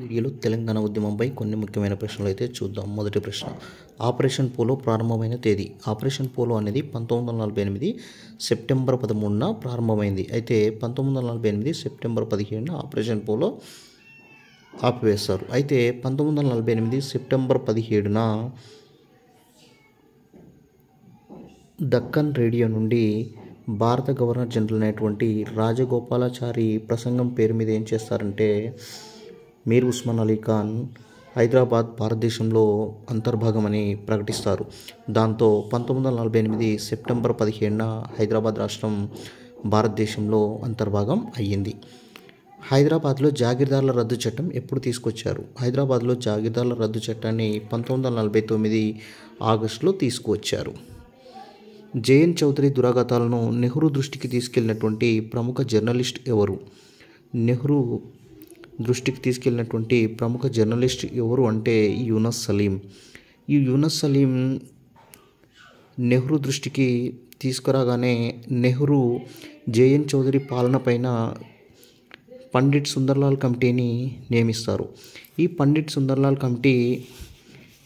వీడియోలో తెలంగాణ ఉద్యమంపై కొన్ని ముఖ్యమైన ప్రశ్నలు అయితే చూద్దాం మొదటి ప్రశ్న ఆపరేషన్ పోలో ప్రారంభమైన తేదీ ఆపరేషన్ పోలో అనేది పంతొమ్మిది వందల నలభై ఎనిమిది సెప్టెంబర్ పదమూడున ప్రారంభమైంది అయితే పంతొమ్మిది వందల నలభై ఎనిమిది సెప్టెంబర్ పదిహేడున ఆపరేషన్ పోలో ఆపివేశారు అయితే పంతొమ్మిది వందల నలభై ఎనిమిది సెప్టెంబర్ పదిహేడున దక్కన్ రేడియో నుండి భారత గవర్నర్ జనరల్ అయినటువంటి రాజగోపాలాచారి ప్రసంగం పేరు మీద ఏం చేస్తారంటే మీర్ ఉస్మాన్ అలీ ఖాన్ హైదరాబాద్ భారతదేశంలో అంతర్భాగమని ప్రకటిస్తారు దాంతో పంతొమ్మిది వందల నలభై ఎనిమిది సెప్టెంబర్ పదిహేడున హైదరాబాద్ రాష్ట్రం భారతదేశంలో అంతర్భాగం అయ్యింది హైదరాబాద్లో జాగీర్దార్ల రద్దు చట్టం ఎప్పుడు తీసుకొచ్చారు హైదరాబాద్లో జాగీర్దార్ల రద్దు చట్టాన్ని పంతొమ్మిది వందల నలభై తొమ్మిది ఆగస్టులో తీసుకువచ్చారు జేఎన్ చౌదరి దురాఘాతాలను నెహ్రూ దృష్టికి తీసుకెళ్లినటువంటి ప్రముఖ జర్నలిస్ట్ ఎవరు నెహ్రూ దృష్టికి తీసుకెళ్ళినటువంటి ప్రముఖ జర్నలిస్ట్ ఎవరు అంటే యూనస్ సలీం ఈ యూనస్ సలీం నెహ్రూ దృష్టికి తీసుకురాగానే నెహ్రూ జేఎన్ చౌదరి పాలన పైన పండిట్ సుందర్లాల్ కమిటీని నియమిస్తారు ఈ పండిట్ సుందర్లాల్ కమిటీ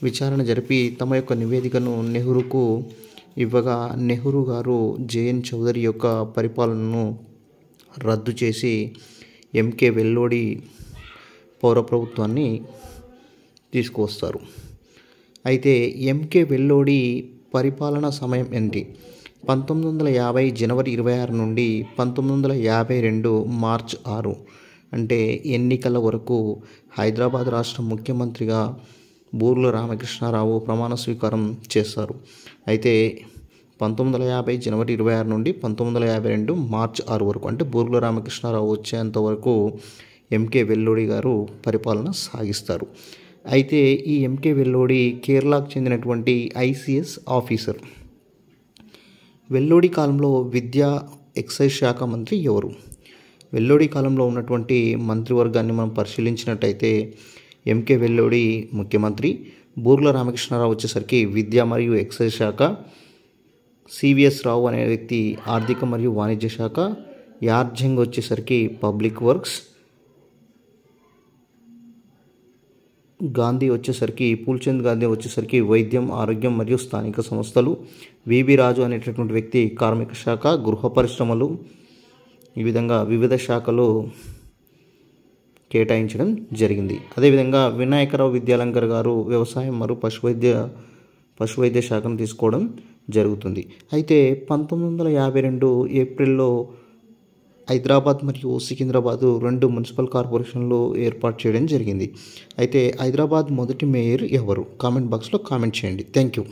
విచారణ జరిపి తమ యొక్క నివేదికను నెహ్రూకు ఇవ్వగా నెహ్రూ గారు జేఎన్ చౌదరి యొక్క పరిపాలనను రద్దు చేసి ఎంకే వెల్లోడి పౌర ప్రభుత్వాన్ని తీసుకువస్తారు అయితే ఎంకే వెల్లోడి పరిపాలన సమయం ఏంటి పంతొమ్మిది వందల యాభై జనవరి ఇరవై ఆరు నుండి పంతొమ్మిది వందల యాభై రెండు మార్చ్ ఆరు అంటే ఎన్నికల వరకు హైదరాబాద్ రాష్ట్ర ముఖ్యమంత్రిగా బూర్ల రామకృష్ణారావు ప్రమాణ స్వీకారం చేస్తారు అయితే పంతొమ్మిది వందల యాభై జనవరి ఇరవై ఆరు నుండి పంతొమ్మిది వందల యాభై రెండు మార్చ్ ఆరు వరకు అంటే బూర్గుల రామకృష్ణారావు వచ్చేంత వరకు ఎంకే వెల్లోడి గారు పరిపాలన సాగిస్తారు అయితే ఈ ఎంకే వెల్లోడి కేరళకు చెందినటువంటి ఐసిఎస్ ఆఫీసర్ వెల్లోడి కాలంలో విద్యా ఎక్సైజ్ శాఖ మంత్రి ఎవరు వెల్లోడి కాలంలో ఉన్నటువంటి మంత్రివర్గాన్ని మనం పరిశీలించినట్టయితే ఎంకే వెల్లోడి ముఖ్యమంత్రి బూర్ల రామకృష్ణారావు వచ్చేసరికి విద్య మరియు ఎక్సైజ్ శాఖ సివిఎస్ రావు అనే వ్యక్తి ఆర్థిక మరియు వాణిజ్య శాఖ యార్జింగ్ వచ్చేసరికి పబ్లిక్ వర్క్స్ గాంధీ వచ్చేసరికి పూల్చంద్ గాంధీ వచ్చేసరికి వైద్యం ఆరోగ్యం మరియు స్థానిక సంస్థలు వివి రాజు అనేటటువంటి వ్యక్తి కార్మిక శాఖ గృహ పరిశ్రమలు ఈ విధంగా వివిధ శాఖలు కేటాయించడం జరిగింది అదేవిధంగా వినాయకరావు విద్యాలంకర్ గారు వ్యవసాయం మరియు పశువైద్య పశువైద్య శాఖను తీసుకోవడం జరుగుతుంది అయితే పంతొమ్మిది వందల యాభై రెండు ఏప్రిల్లో హైదరాబాద్ మరియు సికింద్రాబాదు రెండు మున్సిపల్ కార్పొరేషన్లు ఏర్పాటు చేయడం జరిగింది అయితే హైదరాబాద్ మొదటి మేయర్ ఎవరు కామెంట్ బాక్స్లో కామెంట్ చేయండి థ్యాంక్ యూ